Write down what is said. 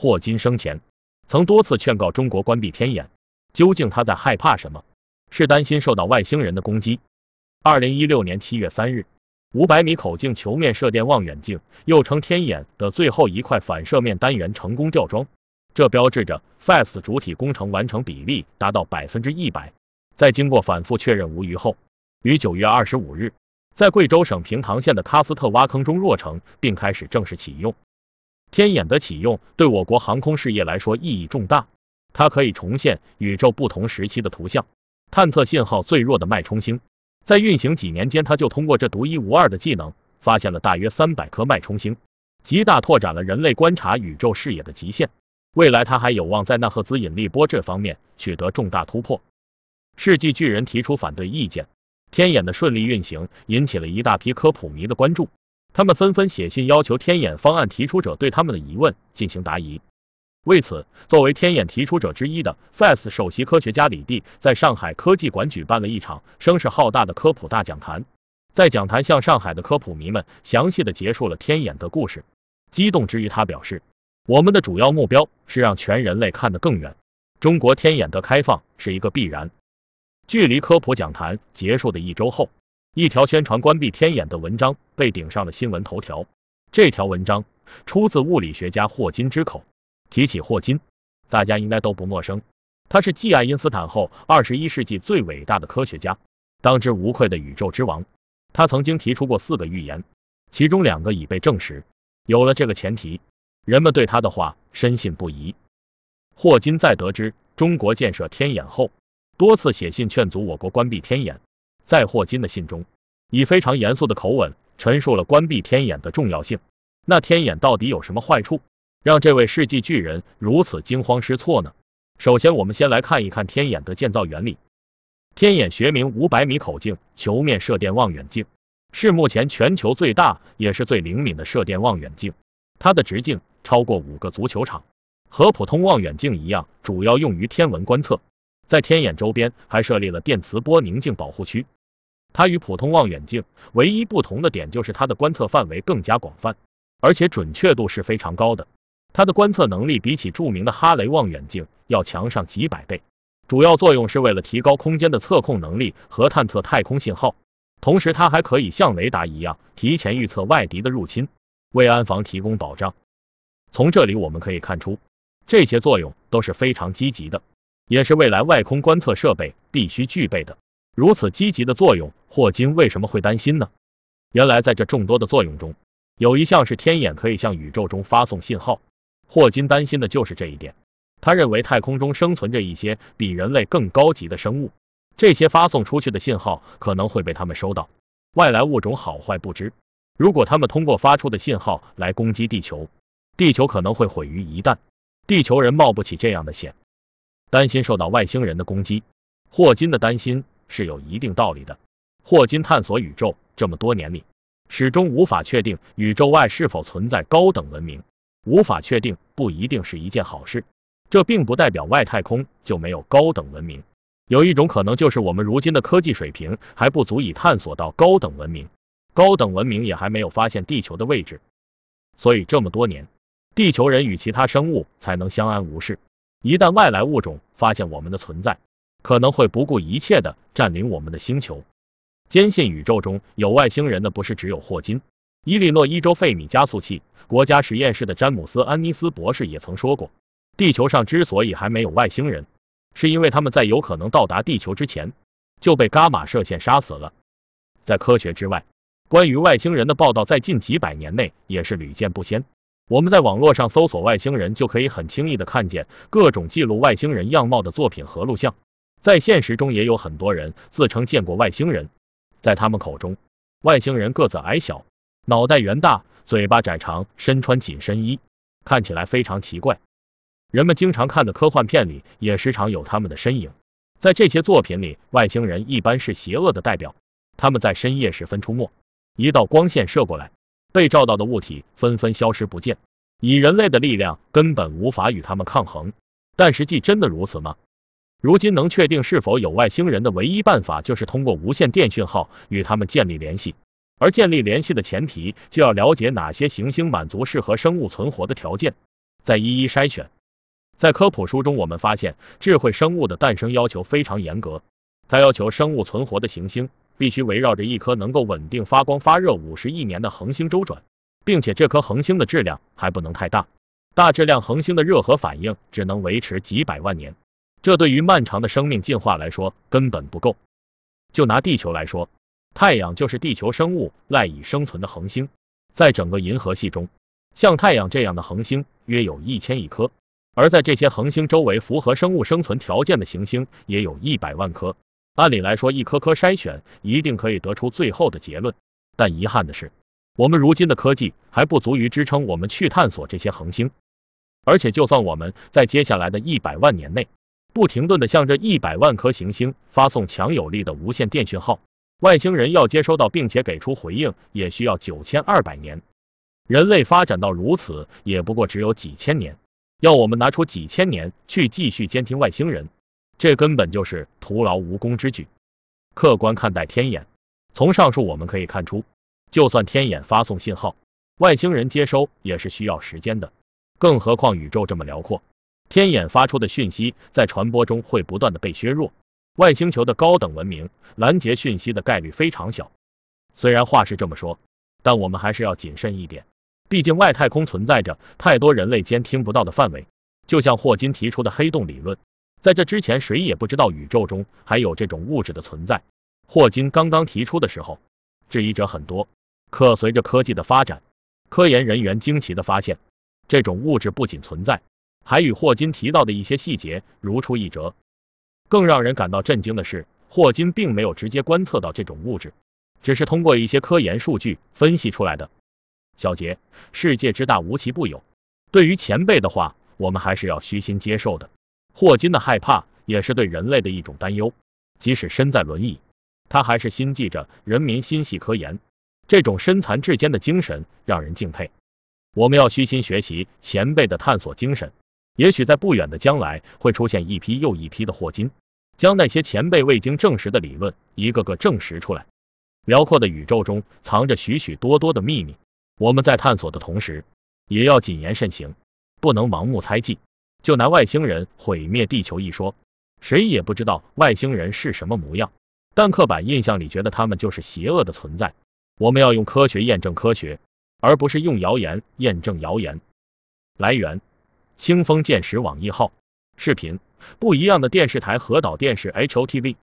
霍金生前曾多次劝告中国关闭天眼，究竟他在害怕什么？是担心受到外星人的攻击？二零一六年七月三日，五百米口径球面射电望远镜，又称天眼的最后一块反射面单元成功吊装，这标志着 FAST 主体工程完成比例达到百分之一百。在经过反复确认无余后，于九月二十五日在贵州省平塘县的喀斯特挖坑中落成，并开始正式启用。天眼的启用对我国航空事业来说意义重大，它可以重现宇宙不同时期的图像，探测信号最弱的脉冲星。在运行几年间，它就通过这独一无二的技能，发现了大约三百颗脉冲星，极大拓展了人类观察宇宙视野的极限。未来，它还有望在纳赫兹引力波这方面取得重大突破。世纪巨人提出反对意见，天眼的顺利运行引起了一大批科普迷的关注。他们纷纷写信要求天眼方案提出者对他们的疑问进行答疑。为此，作为天眼提出者之一的 FAST 首席科学家李帝，在上海科技馆举办了一场声势浩大的科普大讲坛，在讲坛向上海的科普迷们详细的结束了天眼的故事。激动之余，他表示，我们的主要目标是让全人类看得更远。中国天眼的开放是一个必然。距离科普讲坛结束的一周后。一条宣传关闭天眼的文章被顶上了新闻头条。这条文章出自物理学家霍金之口。提起霍金，大家应该都不陌生，他是继爱因斯坦后二十一世纪最伟大的科学家，当之无愧的宇宙之王。他曾经提出过四个预言，其中两个已被证实。有了这个前提，人们对他的话深信不疑。霍金在得知中国建设天眼后，多次写信劝阻我国关闭天眼。在霍金的信中，以非常严肃的口吻陈述了关闭天眼的重要性。那天眼到底有什么坏处，让这位世纪巨人如此惊慌失措呢？首先，我们先来看一看天眼的建造原理。天眼学名五百米口径球面射电望远镜，是目前全球最大也是最灵敏的射电望远镜，它的直径超过五个足球场。和普通望远镜一样，主要用于天文观测。在天眼周边还设立了电磁波宁静保护区。它与普通望远镜唯一不同的点就是它的观测范围更加广泛，而且准确度是非常高的。它的观测能力比起著名的哈雷望远镜要强上几百倍。主要作用是为了提高空间的测控能力和探测太空信号，同时它还可以像雷达一样提前预测外敌的入侵，为安防提供保障。从这里我们可以看出，这些作用都是非常积极的，也是未来外空观测设备必须具备的。如此积极的作用，霍金为什么会担心呢？原来在这众多的作用中，有一项是天眼可以向宇宙中发送信号。霍金担心的就是这一点。他认为太空中生存着一些比人类更高级的生物，这些发送出去的信号可能会被他们收到。外来物种好坏不知，如果他们通过发出的信号来攻击地球，地球可能会毁于一旦。地球人冒不起这样的险，担心受到外星人的攻击。霍金的担心。是有一定道理的。霍金探索宇宙这么多年里，始终无法确定宇宙外是否存在高等文明，无法确定不一定是一件好事。这并不代表外太空就没有高等文明，有一种可能就是我们如今的科技水平还不足以探索到高等文明，高等文明也还没有发现地球的位置。所以这么多年，地球人与其他生物才能相安无事。一旦外来物种发现我们的存在，可能会不顾一切的占领我们的星球。坚信宇宙中有外星人的不是只有霍金。伊利诺伊州费米加速器国家实验室的詹姆斯·安尼斯博士也曾说过，地球上之所以还没有外星人，是因为他们在有可能到达地球之前就被伽马射线杀死了。在科学之外，关于外星人的报道在近几百年内也是屡见不鲜。我们在网络上搜索外星人，就可以很轻易的看见各种记录外星人样貌的作品和录像。在现实中，也有很多人自称见过外星人。在他们口中，外星人个子矮小，脑袋圆大，嘴巴窄长，身穿紧身衣，看起来非常奇怪。人们经常看的科幻片里也时常有他们的身影。在这些作品里，外星人一般是邪恶的代表，他们在深夜时分出没，一道光线射过来，被照到的物体纷纷消失不见。以人类的力量根本无法与他们抗衡。但实际真的如此吗？如今能确定是否有外星人的唯一办法，就是通过无线电讯号与他们建立联系。而建立联系的前提，就要了解哪些行星满足适合生物存活的条件，再一一筛选。在科普书中，我们发现智慧生物的诞生要求非常严格，它要求生物存活的行星必须围绕着一颗能够稳定发光发热五十亿年的恒星周转，并且这颗恒星的质量还不能太大。大质量恒星的热核反应只能维持几百万年。这对于漫长的生命进化来说根本不够。就拿地球来说，太阳就是地球生物赖以生存的恒星。在整个银河系中，像太阳这样的恒星约有一千亿颗，而在这些恒星周围符合生物生存条件的行星也有一百万颗。按理来说，一颗颗筛选一定可以得出最后的结论，但遗憾的是，我们如今的科技还不足于支撑我们去探索这些恒星，而且就算我们在接下来的一百万年内。不停顿的向这一百万颗行星发送强有力的无线电讯号，外星人要接收到并且给出回应，也需要九千二百年。人类发展到如此，也不过只有几千年，要我们拿出几千年去继续监听外星人，这根本就是徒劳无功之举。客观看待天眼，从上述我们可以看出，就算天眼发送信号，外星人接收也是需要时间的，更何况宇宙这么辽阔。天眼发出的讯息在传播中会不断的被削弱，外星球的高等文明拦截讯息的概率非常小。虽然话是这么说，但我们还是要谨慎一点，毕竟外太空存在着太多人类监听不到的范围。就像霍金提出的黑洞理论，在这之前谁也不知道宇宙中还有这种物质的存在。霍金刚刚提出的时候，质疑者很多，可随着科技的发展，科研人员惊奇的发现，这种物质不仅存在。还与霍金提到的一些细节如出一辙。更让人感到震惊的是，霍金并没有直接观测到这种物质，只是通过一些科研数据分析出来的。小杰，世界之大无奇不有，对于前辈的话，我们还是要虚心接受的。霍金的害怕也是对人类的一种担忧。即使身在轮椅，他还是心系着人民，心系科研。这种身残志坚的精神让人敬佩。我们要虚心学习前辈的探索精神。也许在不远的将来会出现一批又一批的霍金，将那些前辈未经证实的理论一个个证实出来。辽阔的宇宙中藏着许许多多的秘密，我们在探索的同时也要谨言慎行，不能盲目猜忌。就拿外星人毁灭地球一说，谁也不知道外星人是什么模样，但刻板印象里觉得他们就是邪恶的存在。我们要用科学验证科学，而不是用谣言验证谣言。来源。清风剑识网易号视频，不一样的电视台和岛电视 H O T V。